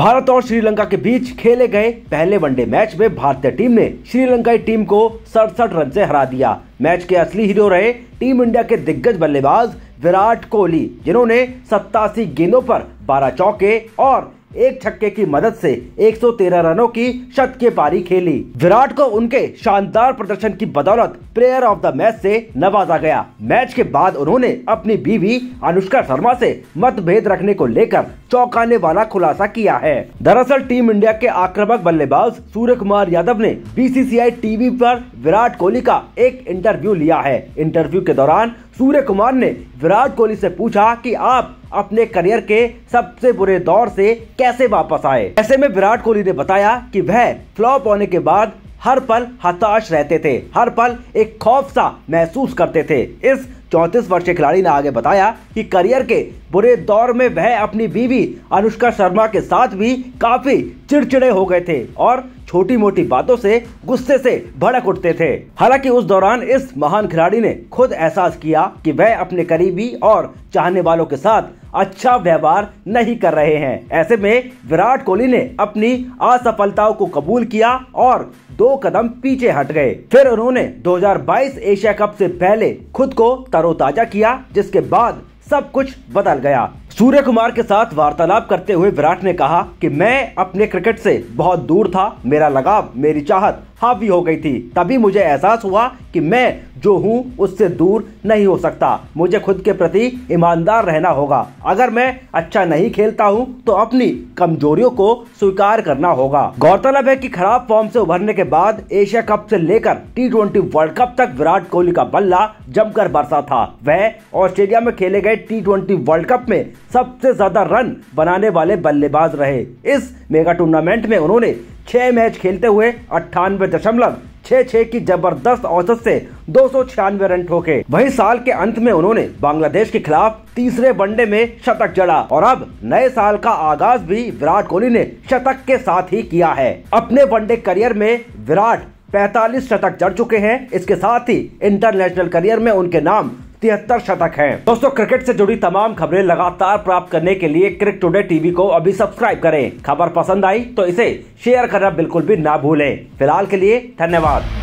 भारत और श्रीलंका के बीच खेले गए पहले वनडे मैच में भारतीय टीम ने श्रीलंकाई टीम को सड़सठ रन से हरा दिया मैच के असली हीरो रहे टीम इंडिया के दिग्गज बल्लेबाज विराट कोहली जिन्होंने सत्तासी गेंदों पर 12 चौके और एक छक्के की मदद से 113 रनों की शत के पारी खेली विराट को उनके शानदार प्रदर्शन की बदौलत प्लेयर ऑफ द मैच से नवाजा गया मैच के बाद उन्होंने अपनी बीवी अनुष्का शर्मा से मतभेद रखने को लेकर चौंकाने वाला खुलासा किया है दरअसल टीम इंडिया के आक्रमक बल्लेबाज सूर्य कुमार यादव ने बीसीसीआई टीवी पर विराट कोहली का एक इंटरव्यू लिया है इंटरव्यू के दौरान सूर्य कुमार ने विराट कोहली से पूछा कि आप अपने करियर के सबसे बुरे दौर से कैसे वापस आए ऐसे में विराट कोहली ने बताया कि वह फ्लॉप होने के बाद हर पल हताश रहते थे हर पल एक खौफ सा महसूस करते थे इस चौंतीस वर्षीय खिलाड़ी ने आगे बताया कि करियर के बुरे दौर में वह अपनी बीवी अनुष्का शर्मा के साथ भी काफी चिड़चिड़े हो गए थे और छोटी मोटी बातों से गुस्से से भड़क उठते थे हालांकि उस दौरान इस महान खिलाड़ी ने खुद एहसास किया कि वह अपने करीबी और चाहने वालों के साथ अच्छा व्यवहार नहीं कर रहे हैं ऐसे में विराट कोहली ने अपनी असफलताओं को कबूल किया और दो कदम पीछे हट गए फिर उन्होंने 2022 एशिया कप से पहले खुद को तरोताजा किया जिसके बाद सब कुछ बदल गया सूर्य कुमार के साथ वार्तालाप करते हुए विराट ने कहा कि मैं अपने क्रिकेट से बहुत दूर था मेरा लगाव मेरी चाहत हावी हो गई थी तभी मुझे एहसास हुआ कि मैं जो हूँ उससे दूर नहीं हो सकता मुझे खुद के प्रति ईमानदार रहना होगा अगर मैं अच्छा नहीं खेलता हूँ तो अपनी कमजोरियों को स्वीकार करना होगा गौरतलब है कि खराब फॉर्म से उभरने के बाद एशिया कप से लेकर टी ट्वेंटी वर्ल्ड कप तक विराट कोहली का बल्ला जमकर बरसा था वह ऑस्ट्रेलिया में खेले गए टी ट्वेंटी वर्ल्ड कप में सबसे ज्यादा रन बनाने वाले बल्लेबाज रहे इस मेगा टूर्नामेंट में उन्होंने छः मैच खेलते हुए अट्ठानवे दशमलव छः छः की जबरदस्त औसत से दो सौ छियानवे रन ठोके वही साल के अंत में उन्होंने बांग्लादेश के खिलाफ तीसरे वनडे में शतक जड़ा और अब नए साल का आगाज भी विराट कोहली ने शतक के साथ ही किया है अपने वनडे करियर में विराट 45 शतक जड़ चुके हैं इसके साथ ही इंटरनेशनल करियर में उनके नाम तिहत्तर शतक है दोस्तों क्रिकेट से जुड़ी तमाम खबरें लगातार प्राप्त करने के लिए क्रिक टुडे टीवी को अभी सब्सक्राइब करें खबर पसंद आई तो इसे शेयर करना बिल्कुल भी ना भूलें फिलहाल के लिए धन्यवाद